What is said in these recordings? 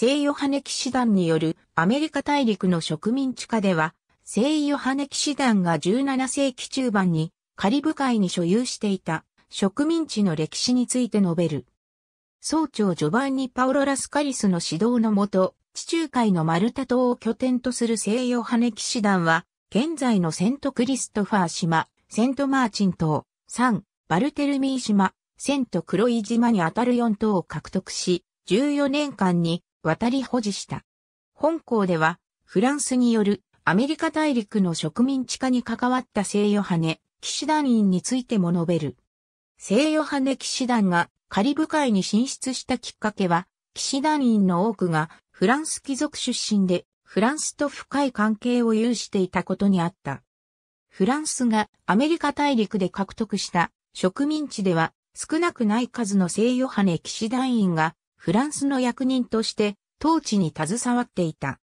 聖ヨハネ騎士団によるアメリカ大陸の植民地下では、聖ヨハネ騎士団が17世紀中盤にカリブ海に所有していた植民地の歴史について述べる。総長序盤にパオロ・ラスカリスの指導のもと、地中海のマルタ島を拠点とする聖ヨハネ騎士団は、現在のセントクリストファー島、セントマーチン島、サン、バルテルミー島、セントクロイ島にあたる4島を獲得し、14年間に渡り保持した。本校では、フランスによるアメリカ大陸の植民地化に関わった聖ヨハネ、騎士団員についても述べる。聖ヨハネ騎士団がカリブ海に進出したきっかけは、騎士団員の多くがフランス貴族出身で、フランスと深い関係を有していたことにあった。フランスがアメリカ大陸で獲得した植民地では少なくない数の聖ヨハネ騎士団員がフランスの役人として、統治に携わっていた。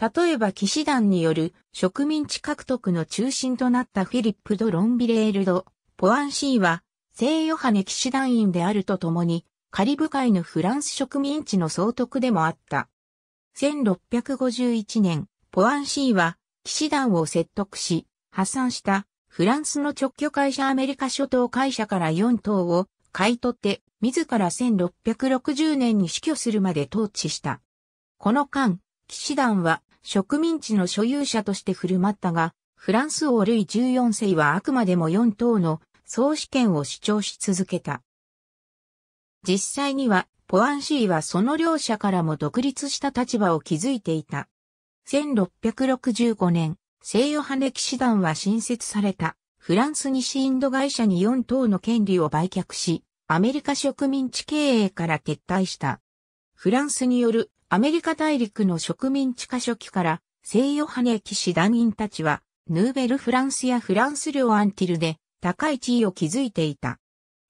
例えば騎士団による植民地獲得の中心となったフィリップ・ド・ロンビレール・ド・ポアンシーは、聖ヨハネ騎士団員であるとともに、カリブ海のフランス植民地の総督でもあった。1651年、ポアンシーは、騎士団を説得し、破産した、フランスの直居会社アメリカ諸島会社から4島を買い取って、自ら1660年に死去するまで統治した。この間、騎士団は植民地の所有者として振る舞ったが、フランス王ルイ14世はあくまでも4党の総主権を主張し続けた。実際には、ポアンシーはその両者からも独立した立場を築いていた。1665年、聖ヨハネ騎士団は新設された。フランス西インド会社に4等の権利を売却し、アメリカ植民地経営から撤退した。フランスによるアメリカ大陸の植民地化初期から西ヨハネ騎士団員たちはヌーベルフランスやフランス領アンティルで高い地位を築いていた。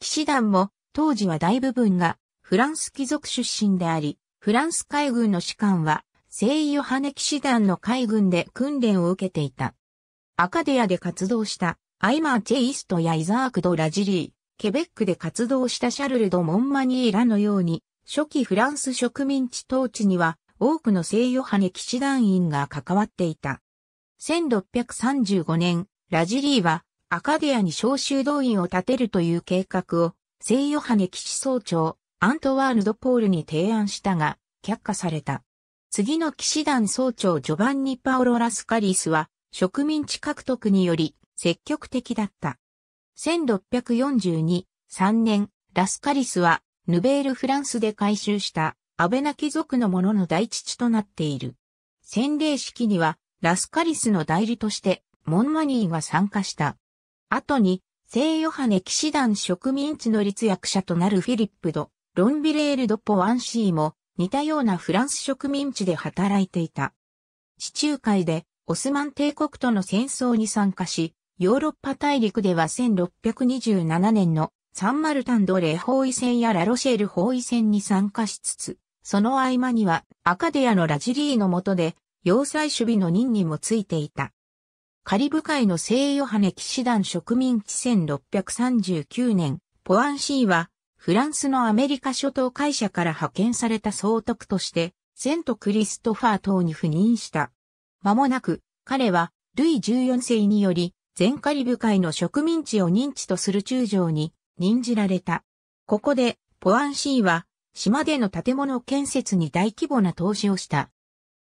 騎士団も当時は大部分がフランス貴族出身であり、フランス海軍の士官は西ヨハネ騎士団の海軍で訓練を受けていた。アカデアで活動したアイマー・チェイストやイザーク・ド・ラジリー、ケベックで活動したシャルル・ド・モンマニーらのように、初期フランス植民地統治には多くの西洋派に騎士団員が関わっていた。1635年、ラジリーはアカディアに召集動員を立てるという計画を西ヨハネ騎士総長アントワールド・ポールに提案したが却下された。次の騎士団総長ジョバンニ・パオロ・ラスカリスは植民地獲得により積極的だった。1642、3年、ラスカリスは、ヌベール・フランスで回収したアベナ貴族の者のの大父となっている。洗礼式には、ラスカリスの代理として、モンマニーが参加した。後に、聖ヨハネ騎士団植民地の立役者となるフィリップド、ロンビレール・ド・ポワンシーも、似たようなフランス植民地で働いていた。地中海で、オスマン帝国との戦争に参加し、ヨーロッパ大陸では1627年のサンマルタンドレ包囲戦やラロシェール包囲戦に参加しつつ、その合間にはアカデアのラジリーの下で要塞守備の任にもついていた。カリブ海の聖ヨハネ騎士団植民地1639年、ポアンシーはフランスのアメリカ諸島会社から派遣された総督として、セントクリストファー島に赴任した。間もなく、彼は、ルイ14世により、全カリブ海の植民地を認知とする中将に任じられた。ここで、ポアンシーは、島での建物建設に大規模な投資をした。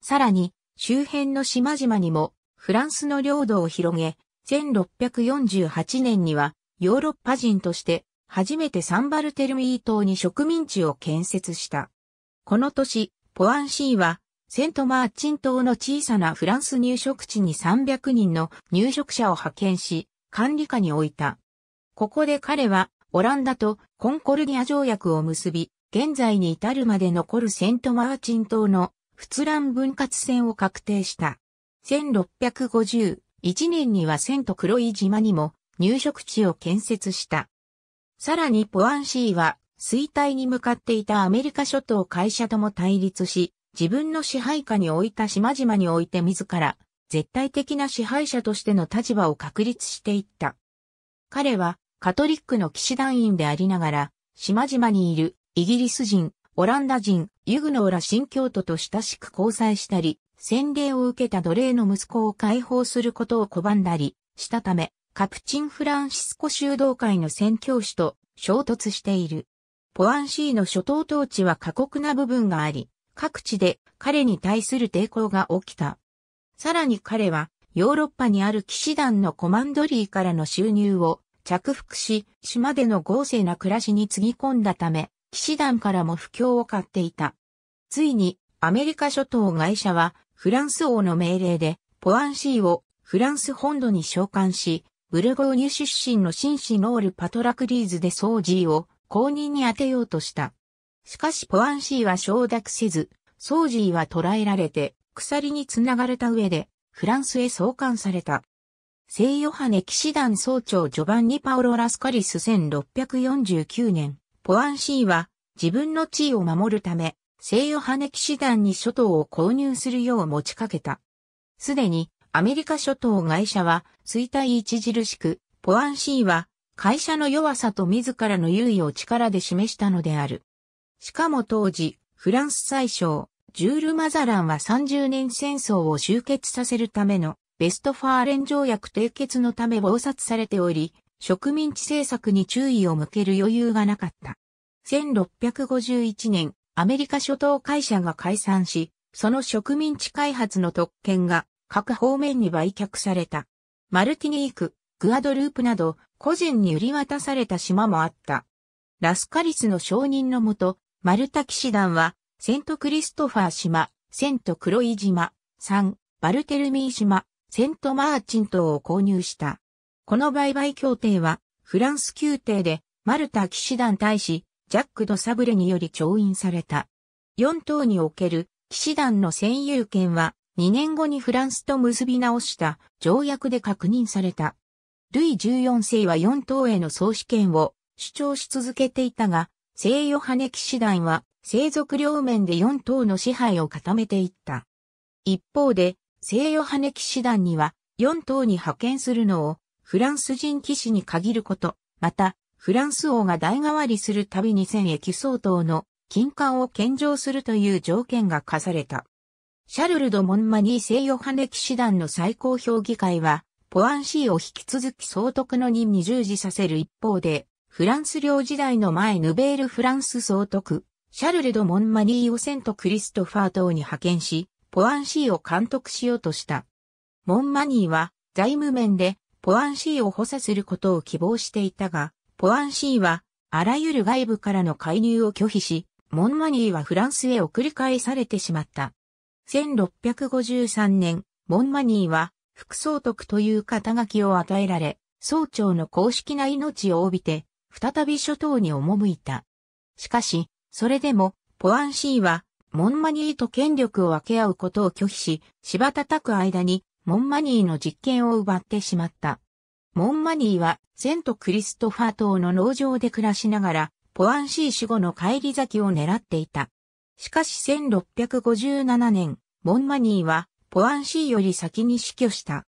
さらに、周辺の島々にも、フランスの領土を広げ、1648年には、ヨーロッパ人として、初めてサンバルテルミー島に植民地を建設した。この年、ポアンシーは、セントマーチン島の小さなフランス入植地に300人の入植者を派遣し、管理下に置いた。ここで彼は、オランダとコンコルディア条約を結び、現在に至るまで残るセントマーチン島の仏蘭分割線を確定した。1651年にはセント黒い島にも入植地を建設した。さらにポアンシーは衰退に向かっていたアメリカ諸島会社とも対立し、自分の支配下に置いた島々において自ら、絶対的な支配者としての立場を確立していった。彼は、カトリックの騎士団員でありながら、島々にいるイギリス人、オランダ人、ユグノーラ新教徒と親しく交際したり、洗礼を受けた奴隷の息子を解放することを拒んだりしたため、カプチンフランシスコ修道会の宣教師と衝突している。ポアンシーの初島統治は過酷な部分があり、各地で彼に対する抵抗が起きた。さらに彼はヨーロッパにある騎士団のコマンドリーからの収入を着服し、島での豪勢な暮らしにつぎ込んだため、騎士団からも不況を買っていた。ついに、アメリカ諸島会社は、フランス王の命令で、ポアンシーをフランス本土に召喚し、ブルゴーニュ出身の紳士ノール・パトラクリーズでソージーを公認に当てようとした。しかしポアンシーは承諾せず、ソージーは捕らえられて、鎖につながれた上で、フランスへ送還された。聖ヨハネ騎士団総長ジョバンニ・パオロ・ラスカリス1649年、ポアンシーは自分の地位を守るため、聖ヨハネ騎士団に諸島を購入するよう持ちかけた。すでにアメリカ諸島会社は衰退著しく、ポアンシーは会社の弱さと自らの優位を力で示したのである。しかも当時、フランス最小、ジュール・マザランは30年戦争を終結させるためのベストファーレン条約締結のため暴殺されており、植民地政策に注意を向ける余裕がなかった。1651年、アメリカ諸島会社が解散し、その植民地開発の特権が各方面に売却された。マルティニーク、グアドループなど個人に売り渡された島もあった。ラスカリスの承認のもと、マルタ騎士団は、セントクリストファー島、セントクロイ島、3、バルテルミー島、セントマーチン島を購入した。この売買協定は、フランス宮廷で、マルタ騎士団大使、ジャック・ド・サブレにより調印された。4島における騎士団の占有権は、2年後にフランスと結び直した条約で確認された。ルイ14世は4島への総主権を主張し続けていたが、聖ヨハネ騎士団は、聖族両面で4党の支配を固めていった。一方で、聖ヨハネ騎士団には、4党に派遣するのを、フランス人騎士に限ること、また、フランス王が代替わりするたびに戦役相当の金冠を献上するという条件が課された。シャルル・ド・モンマニー聖ヨハネ騎士団の最高評議会は、ポアンシーを引き続き総督の任に従事させる一方で、フランス領時代の前ヌベールフランス総督、シャルル・ド・モンマニーをセント・クリストファー島に派遣し、ポアンシーを監督しようとした。モンマニーは財務面でポアンシーを補佐することを希望していたが、ポアンシーはあらゆる外部からの介入を拒否し、モンマニーはフランスへ送り返されてしまった。1653年、モンマニーは副総督という肩書きを与えられ、総長の公式な命を帯びて、再び諸島に赴いた。しかし、それでも、ポアンシーは、モンマニーと権力を分け合うことを拒否し、柴叩く間に、モンマニーの実権を奪ってしまった。モンマニーは、セントクリストファー島の農場で暮らしながら、ポアンシー死後の帰り咲きを狙っていた。しかし1657年、モンマニーは、ポアンシーより先に死去した。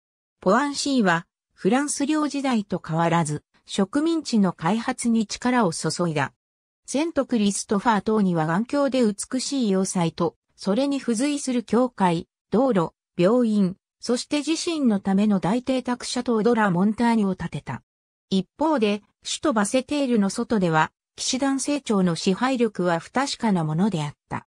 ポアンシーは、フランス領時代と変わらず、植民地の開発に力を注いだ。セントクリストファー等には眼鏡で美しい要塞と、それに付随する教会、道路、病院、そして自身のための大邸宅舎等ドラ・モンターニュを建てた。一方で、首都バセテールの外では、騎士団成長の支配力は不確かなものであった。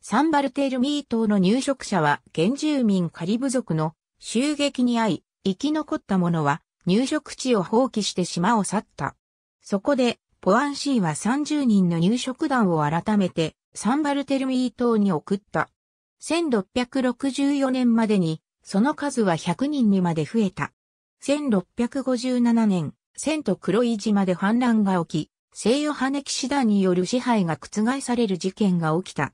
サンバルテールミー島の入植者は原住民カリブ族の襲撃に遭い、生き残った者は入植地を放棄して島を去った。そこで、ポアンシーは30人の入植団を改めて、サンバルテルミー島に送った。1664年までに、その数は100人にまで増えた。1657年、セント黒い島で反乱が起き、西洋羽騎士団による支配が覆される事件が起きた。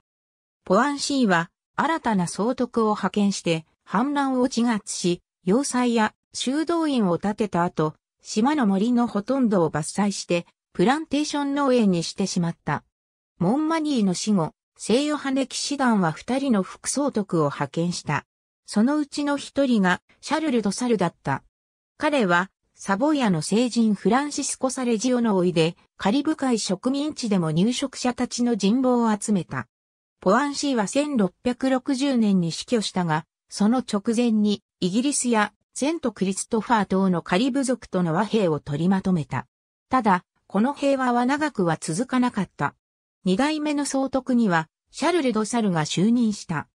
ポアンシーは、新たな総督を派遣して、反乱を鎮圧し、要塞や修道院を建てた後、島の森のほとんどを伐採して、プランテーション農園にしてしまった。モンマニーの死後、西ヨハネ騎士団は二人の副総督を派遣した。そのうちの一人がシャルル・ド・サルだった。彼はサボイアの聖人フランシスコ・サレジオのおいで、カリブ海植民地でも入植者たちの人望を集めた。ポアンシーは1660年に死去したが、その直前にイギリスやセントクリストファー等のカリブ族との和平を取りまとめた。ただ、この平和は長くは続かなかった。二代目の総督には、シャルル・ド・サルが就任した。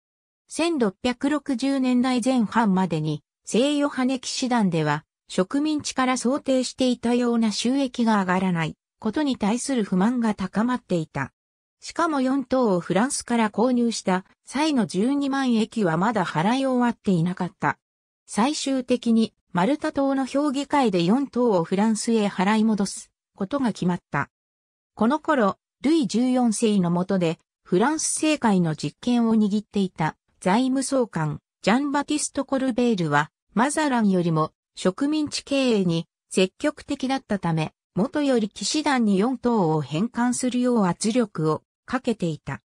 1660年代前半までに、西ヨハネ騎士団では、植民地から想定していたような収益が上がらないことに対する不満が高まっていた。しかも4等をフランスから購入した際の12万駅はまだ払い終わっていなかった。最終的にマルタ島の評議会で4島をフランスへ払い戻すことが決まった。この頃、ルイ14世の下でフランス政界の実権を握っていた財務総監ジャンバティスト・コルベールはマザランよりも植民地経営に積極的だったため、元より騎士団に4島を返還するよう圧力をかけていた。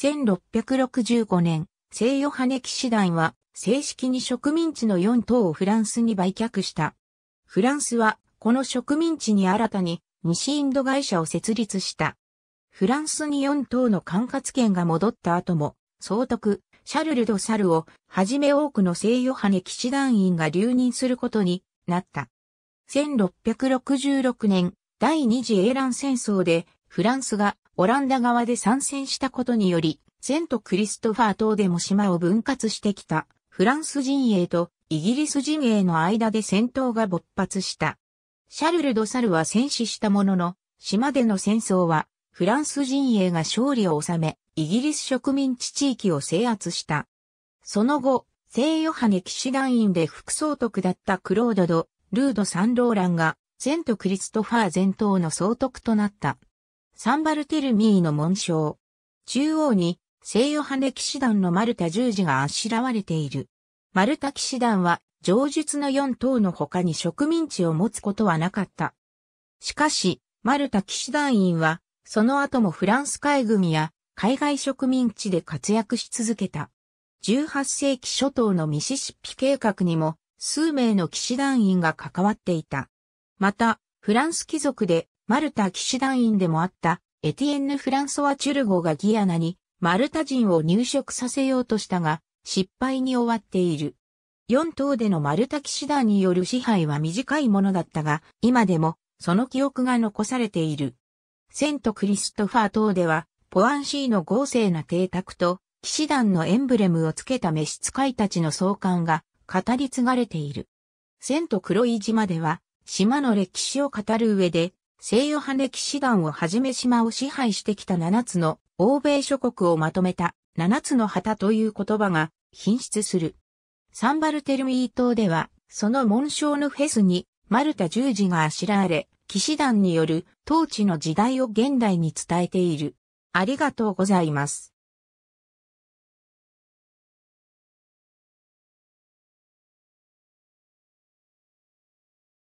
1665年、西ヨハネ騎士団は正式に植民地の4島をフランスに売却した。フランスは、この植民地に新たに西インド会社を設立した。フランスに4島の管轄権が戻った後も、総督、シャルル・ド・サルをはじめ多くの西ヨハネ騎士団員が留任することになった。1666年、第二次英乱戦争で、フランスがオランダ側で参戦したことにより、セントクリストファー島でも島を分割してきたフランス陣営とイギリス陣営の間で戦闘が勃発した。シャルル・ド・サルは戦死したものの、島での戦争は、フランス陣営が勝利を収め、イギリス植民地地域を制圧した。その後、聖ヨハネ騎士団員で副総督だったクロード・ド・ルード・サンローランが、ント・クリストファー全頭の総督となった。サンバルテルミーの紋章。中央に西洋派歴騎士団のマルタ十字があしらわれている。マルタ騎士団は、上述の四党の他に植民地を持つことはなかった。しかし、マルタ騎士団員は、その後もフランス海軍や海外植民地で活躍し続けた。18世紀初頭のミシシッピ計画にも数名の騎士団員が関わっていた。また、フランス貴族でマルタ騎士団員でもあったエティエンヌ・フランソワ・チュルゴがギアナにマルタ人を入植させようとしたが、失敗に終わっている。4島でのマルタ騎士団による支配は短いものだったが、今でも、その記憶が残されている。セントクリストファー島では、ポアンシーの豪勢な邸宅と、騎士団のエンブレムをつけた召使いたちの相関が語り継がれている。セントクロイ島では、島の歴史を語る上で西洋派歴史団をはじめ島を支配してきた7つの欧米諸国をまとめた7つの旗という言葉が品質する。サンバルテルミー島では、その紋章のフェスにマルタ十字があしらわれ、騎士団による統治の時代を現代に伝えている。ありがとうございます。